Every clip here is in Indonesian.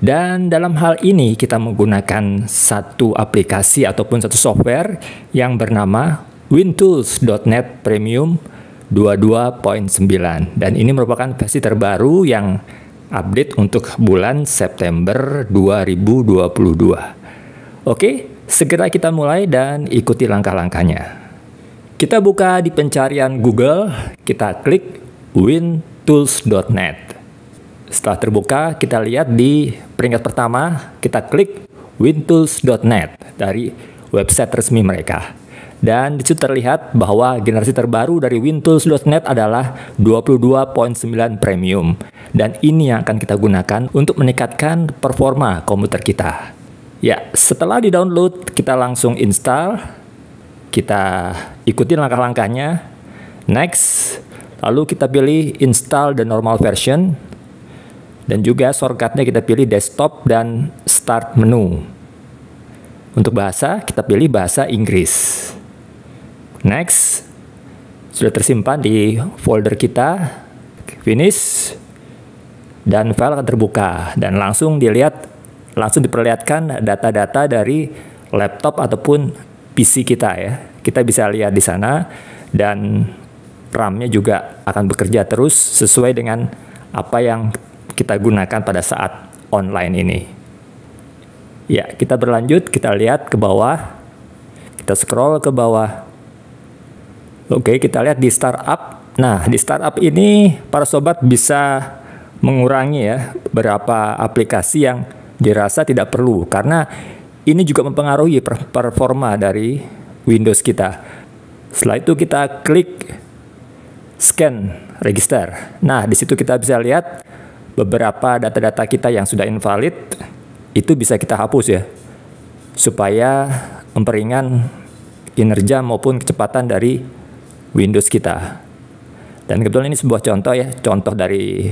Dan dalam hal ini kita menggunakan satu aplikasi ataupun satu software yang bernama WinTools.net Premium 22.9 dan ini merupakan versi terbaru yang update untuk bulan September 2022. Oke, segera kita mulai dan ikuti langkah-langkahnya. Kita buka di pencarian Google, kita klik wintools.net. Setelah terbuka, kita lihat di peringkat pertama, kita klik wintools.net dari website resmi mereka. Dan di situ terlihat bahwa generasi terbaru dari wintools.net adalah 22.9 premium. Dan ini yang akan kita gunakan untuk meningkatkan performa komputer kita. Ya, setelah di-download, kita langsung install. Kita ikuti langkah-langkahnya. Next, lalu kita pilih install the normal version dan juga shortcutnya kita pilih desktop dan start menu. Untuk bahasa, kita pilih bahasa Inggris. Next, sudah tersimpan di folder kita. Finish, dan file akan terbuka dan langsung dilihat, langsung diperlihatkan data-data dari laptop ataupun PC kita ya. Kita bisa lihat di sana dan RAM-nya juga akan bekerja terus sesuai dengan apa yang kita gunakan pada saat online ini. Ya, kita berlanjut, kita lihat ke bawah. Kita scroll ke bawah. Oke, kita lihat di startup. Nah, di startup ini para sobat bisa mengurangi ya berapa aplikasi yang dirasa tidak perlu karena ini juga mempengaruhi performa dari Windows kita. Setelah itu kita klik scan register. Nah, di situ kita bisa lihat beberapa data-data kita yang sudah invalid itu bisa kita hapus ya supaya memperingan kinerja maupun kecepatan dari Windows kita. Dan kebetulan ini sebuah contoh ya, contoh dari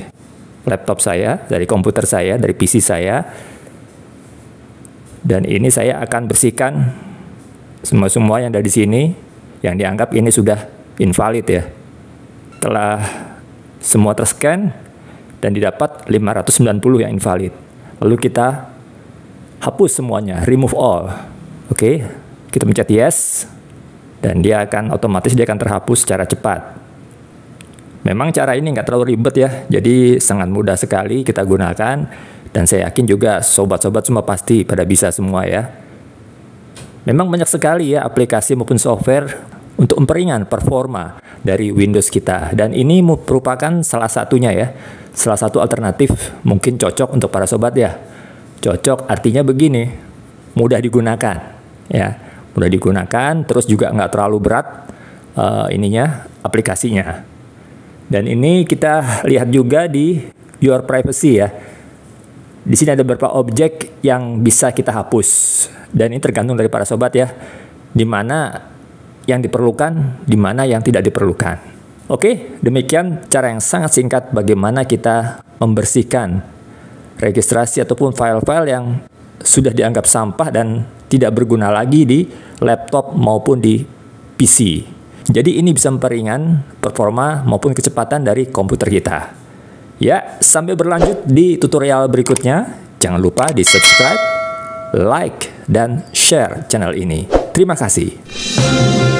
laptop saya, dari komputer saya, dari PC saya. Dan ini saya akan bersihkan semua-semua yang ada di sini yang dianggap ini sudah invalid ya. Telah semua terscan, dan didapat 590 yang invalid. Lalu kita hapus semuanya, remove all. Oke, okay? kita pencet yes dan dia akan otomatis dia akan terhapus secara cepat. Memang cara ini nggak terlalu ribet ya, jadi sangat mudah sekali kita gunakan dan saya yakin juga sobat-sobat semua pasti pada bisa semua ya. Memang banyak sekali ya aplikasi maupun software untuk memperingan performa dari Windows kita dan ini merupakan salah satunya ya. Salah satu alternatif mungkin cocok untuk para sobat ya. Cocok artinya begini, mudah digunakan ya. Mudah digunakan, terus juga nggak terlalu berat uh, ininya aplikasinya. Dan ini kita lihat juga di Your Privacy ya. Di sini ada beberapa objek yang bisa kita hapus. Dan ini tergantung dari para sobat ya. Di mana yang diperlukan, di mana yang tidak diperlukan. Oke, demikian cara yang sangat singkat bagaimana kita membersihkan registrasi ataupun file-file yang sudah dianggap sampah dan tidak berguna lagi di laptop maupun di PC. Jadi ini bisa memperingan performa maupun kecepatan dari komputer kita. Ya, sampai berlanjut di tutorial berikutnya. Jangan lupa di subscribe, like, dan share channel ini. Terima kasih.